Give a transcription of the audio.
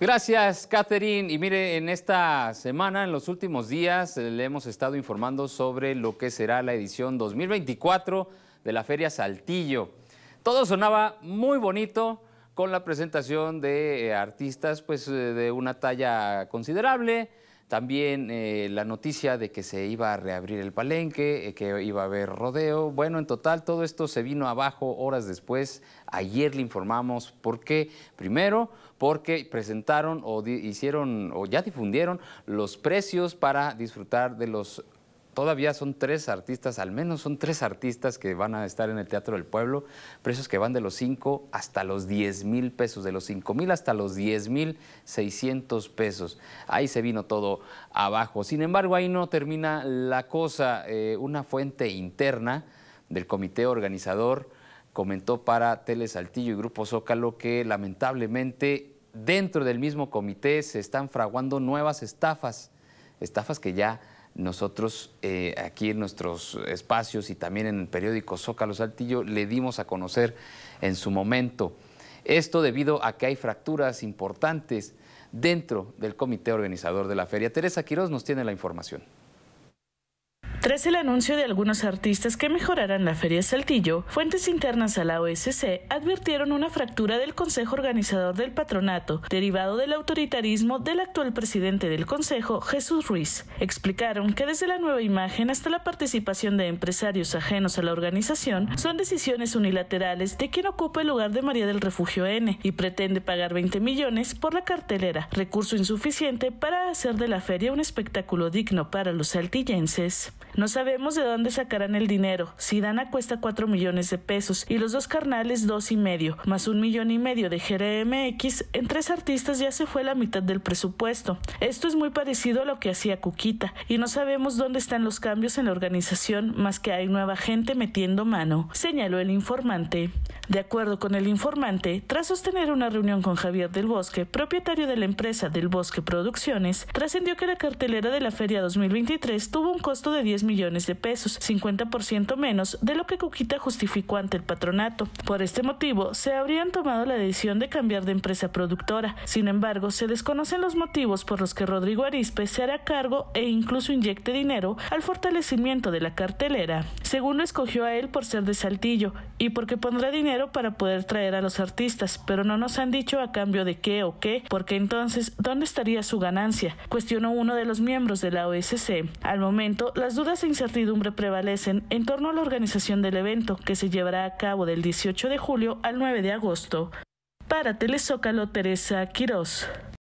Gracias, Catherine. Y mire, en esta semana, en los últimos días, eh, le hemos estado informando sobre lo que será la edición 2024 de la Feria Saltillo. Todo sonaba muy bonito con la presentación de eh, artistas pues, eh, de una talla considerable, también eh, la noticia de que se iba a reabrir el palenque, eh, que iba a haber rodeo. Bueno, en total todo esto se vino abajo horas después. Ayer le informamos por qué. Primero, porque presentaron o hicieron o ya difundieron los precios para disfrutar de los todavía son tres artistas, al menos son tres artistas que van a estar en el Teatro del Pueblo, precios que van de los 5 hasta los 10 mil pesos, de los 5 mil hasta los 10 mil 600 pesos. Ahí se vino todo abajo. Sin embargo, ahí no termina la cosa. Eh, una fuente interna del comité organizador comentó para Telesaltillo y Grupo Zócalo que lamentablemente dentro del mismo comité se están fraguando nuevas estafas, estafas que ya nosotros eh, aquí en nuestros espacios y también en el periódico Zócalo Saltillo le dimos a conocer en su momento. Esto debido a que hay fracturas importantes dentro del comité organizador de la feria. Teresa Quiroz nos tiene la información. Tras el anuncio de algunos artistas que mejorarán la Feria Saltillo, fuentes internas a la OSC advirtieron una fractura del Consejo Organizador del Patronato, derivado del autoritarismo del actual presidente del Consejo, Jesús Ruiz. Explicaron que desde la nueva imagen hasta la participación de empresarios ajenos a la organización son decisiones unilaterales de quien ocupa el lugar de María del Refugio N y pretende pagar 20 millones por la cartelera, recurso insuficiente para hacer de la feria un espectáculo digno para los saltillenses. No sabemos de dónde sacarán el dinero. si Sidana cuesta 4 millones de pesos y los dos carnales dos y medio, más un millón y medio de GRMX, en tres artistas ya se fue la mitad del presupuesto. Esto es muy parecido a lo que hacía Cuquita y no sabemos dónde están los cambios en la organización, más que hay nueva gente metiendo mano, señaló el informante. De acuerdo con el informante, tras sostener una reunión con Javier del Bosque, propietario de la empresa del Bosque Producciones, trascendió que la cartelera de la Feria 2023 tuvo un costo de 10 millones de pesos, 50% menos de lo que Cuquita justificó ante el patronato. Por este motivo, se habrían tomado la decisión de cambiar de empresa productora. Sin embargo, se desconocen los motivos por los que Rodrigo Arispe se hará cargo e incluso inyecte dinero al fortalecimiento de la cartelera. Según escogió a él por ser de Saltillo y porque pondrá dinero para poder traer a los artistas, pero no nos han dicho a cambio de qué o qué, porque entonces, ¿dónde estaría su ganancia? Cuestionó uno de los miembros de la OSC. Al momento, las dudas incertidumbre prevalecen en torno a la organización del evento, que se llevará a cabo del 18 de julio al 9 de agosto. Para Telezócalo, Teresa Quirós.